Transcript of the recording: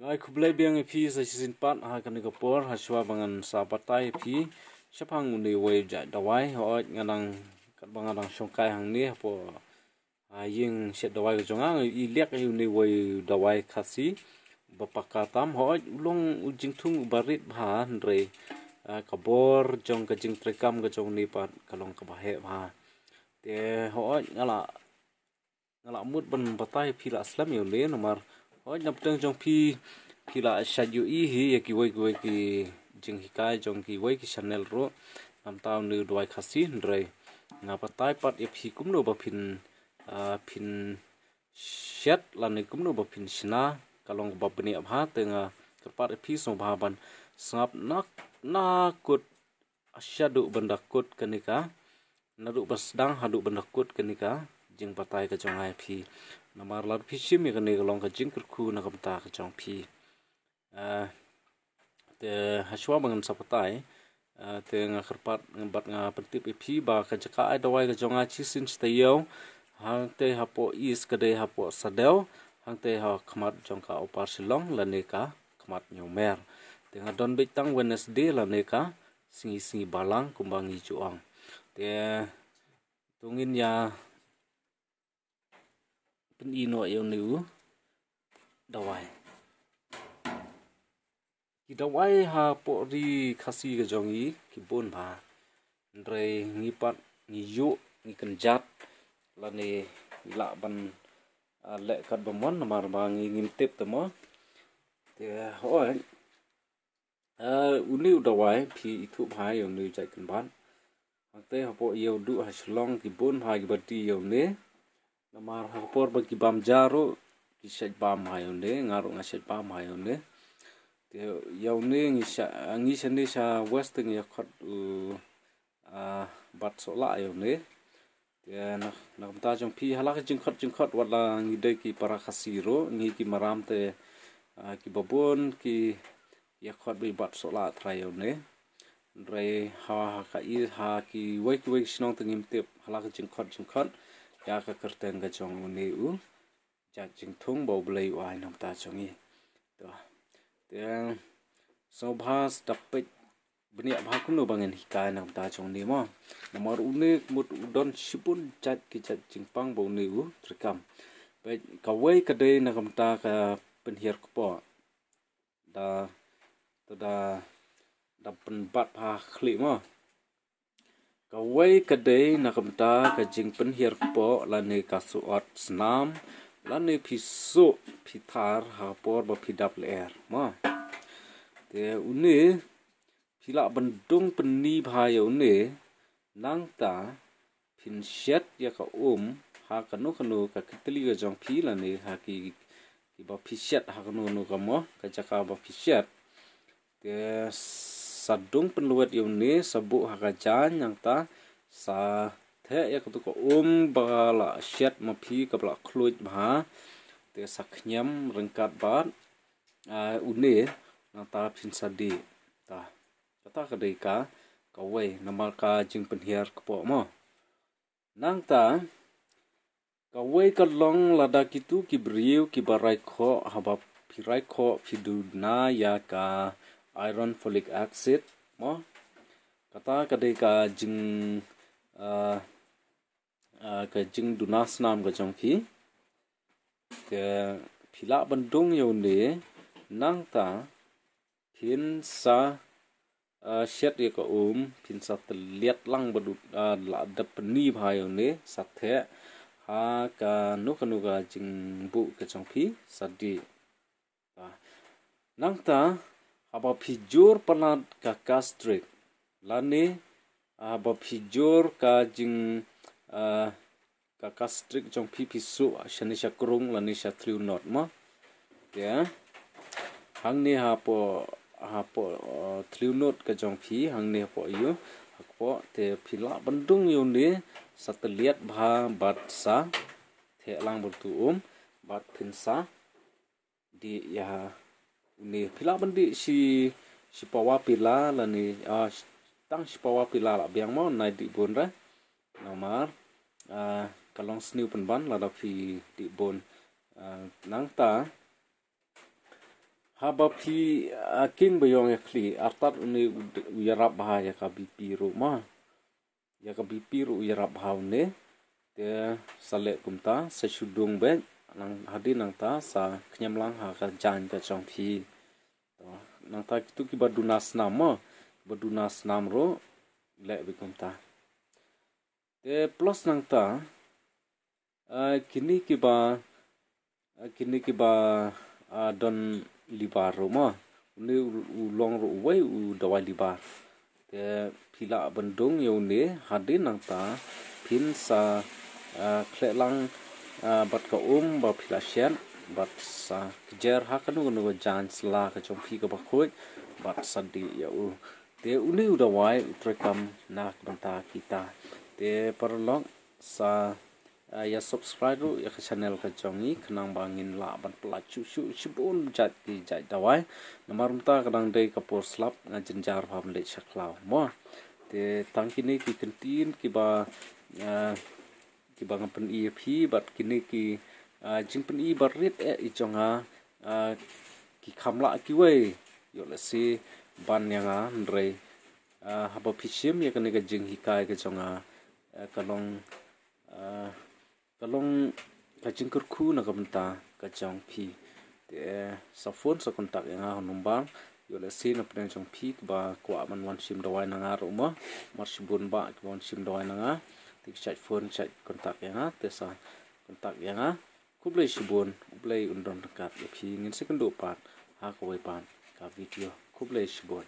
ngai khublai biang e phi sa sin pat ha kan ka por ha shwa bangan sa patai phi shapang ni wei ja dawai ho nganang kat bangan dang shongkai hang ni po a ying shet dawai ko jonga i lek yu ni wei dawai khasi bapakatam ho ulong ujing thung barit bha re kabor jong ka jing trekam ka jong ni pat kalong ka bahe bha te ho ngala ngala mut ban patai phi la slam yu le nomar โอ้ยนับตั้งจงพี่พี่ละชัดอยู่อีฮีอยากกี่วัยกี่วัยกี่จิงฮิกายจงกี่วัยกี่ชา้นเอลรู้นำตามนือด้วยข้าซินเลยงับะตายปัดเอพีกุ้มโนบะพินอ่าพินเช็ดลานึกุ้มโนบะพินชนะกะลองบับเนียบฮะแต่งากระปัดเอพีสมบัติบันสงับนักนักกุดอชัดดุบันดักกดกันนี่กะนักดุบัสดังฮัดดุบันดักกดกันนี่กะ jing patai ka chong hai phi namar lar phi sim ka ne long ka jing kur khu na kam ta ka pi phi te haswa mangan sa patai te nga kharpat ngat nga pi e pi ba ka jaka ai dawai ka jong ai chi sin stayo hang te hapo is ka de hapo sadel hang te ha khamat jong ka opar silong la ne ka khamat nyomer te nga don be tang wednesday la ne ka singi singi balang kumbangi chuang te tungin ya bên y nội yêu nữ đầu ai khi đầu ai ha bộ đi khai khasi cái giống ý khi buồn bà rồi nghĩ bắt nghĩ yếu nghĩ cần chát là nè lạ bằng à, lệ cắt bằng món mà bà nghi nghi tiếp tầm món thì hỏi uống rượu đầu ai thì thu hai yêu nữ chạy cần bán Hãy subscribe cho kênh Ghiền Mì Gõ Để không bỏ lỡ những video hấp nữ namar hakpor bagi bam jaro kisat bam hayonde ngaruk ngasat bam hayonde te yaune ngisa angi sende sa western yakhat u a bat sola ayone te na nak ta jong pi halak jing khat jing wala ngi ki para kasiro ngi ki maram te ki babon ki yakhat bi bat sola trayone rai ha ha ka i ha ki wai ki te halak jing khat jing yaka kerteng ka chong uni u chak ching thung bo blei wai nam ta chong i to te so bhas tapik bni bha kun no bangen hikai nam ta chong ni ma namar uni mut udon shipun chat ki chat ching pang bo ni u trikam pe ka wei ka de na kam ta ka pen hier ko da to da da pen bat pha khli ma កវៃកដេណកំតាកជីងពិនហៀរពោឡានេកាសុអត់ស្នាមឡានេភីសុភីថារហាពរបភីដាប់លអែរម៉ាទេអ៊ុនេភីឡាបណ្ដុងពិននីបាយអ៊ុនេណងតាភិនសេតយ៉ាកអ៊ុំហាកណូកណូកកិតលីកចងភីឡានេហាគីគីបភីសេតហាកណូណូកម៉កចកាបភីសេតទេ sadung penluet yumni sabu hakajan yang ta sa te ya kutu ko um bala syat mapi bala kluit bah te saknyam rengkat ba uni na ta pin sadi ta kata kedeka kawai namal ka jing penhiar po mo nang ta Kawai long lada kitu ki barai ko habab pirai ko fiduna ya ka iron folic acid mo kata kade ka jing uh, uh, ka jing dunas nam ka chong phi ka phila bandung yo ne nang ta phin sa shet ye ka um phin sa ta liet lang badu la dap ni bha yo ne sa the ha ka nu ka nu ka jing bu ka chong phi sa di nang ta apa pijur pernah gagas trik lani apa pijur kajing eh, gagas trik jong pipi su shani shakrung lani shatriu not ma ya hang ni hapo hapo eh, triu not ka jong pi hang ni hapo iyo hapo te pila bendung iyo ni satelit bha batsa te lang bertu um bat pinsa di ya ini pila bendi si si pawa pila la ni ah tang si pawa pila la biang mau naik di bon ra nomar ah kalong sniu pun ban la fi di bon nang ta haba fi king bayong e ya kli ini ni yarap bah ya ka bipi ma ya ka piru ru yarap ne te salek kumta sesudung bet nang hadi nang ta sa khnyam lang ha jan ka chong phi to nang ta kitu ki badu nas nam badu nas nam ro le bi ta te plus nang ta a kini ki ba kini ki ba a don li ro ma u long ro wai u dawa li ba te phila bandung yo ne hadi nang ta phin sa a khle lang Ah, bat ka um ba phila shen bat sa jer ha kanu nu jan sla ka chom phi ka ba khoi bat sa di ya u te uni u da wai tre kam na ta kita te par long sa ah, ya subscribe ya ya channel ka chongi khnang bangin la ban pla chu chu bon jat ki jai da wai mar mta kadang dei ka por slap ngajin jar pham le chaklaw mo te tangkini ki kentin kan ki ba ah, kibang pen i phi bat kini ki jing pen i bat rit e i chonga ki khamla ki wei yo la si ban yanga ndrei haba phishim ya kani ka jing hikai ka chonga kalong kalong ka jing kur khu na kamta ka chong phi te sa phone sa kontak yanga number yo le se na pren chong phi ba kwa man wan sim dawai na nga ro ma mar sim bun ba kwa sim dawai na nga Tik chat phone chat kontak yanga ah, tesan kontak yanga ah. kublai shibun ublai undron kat yakhi ngin sekendo pat ha ko pai pan ka video kublai shibun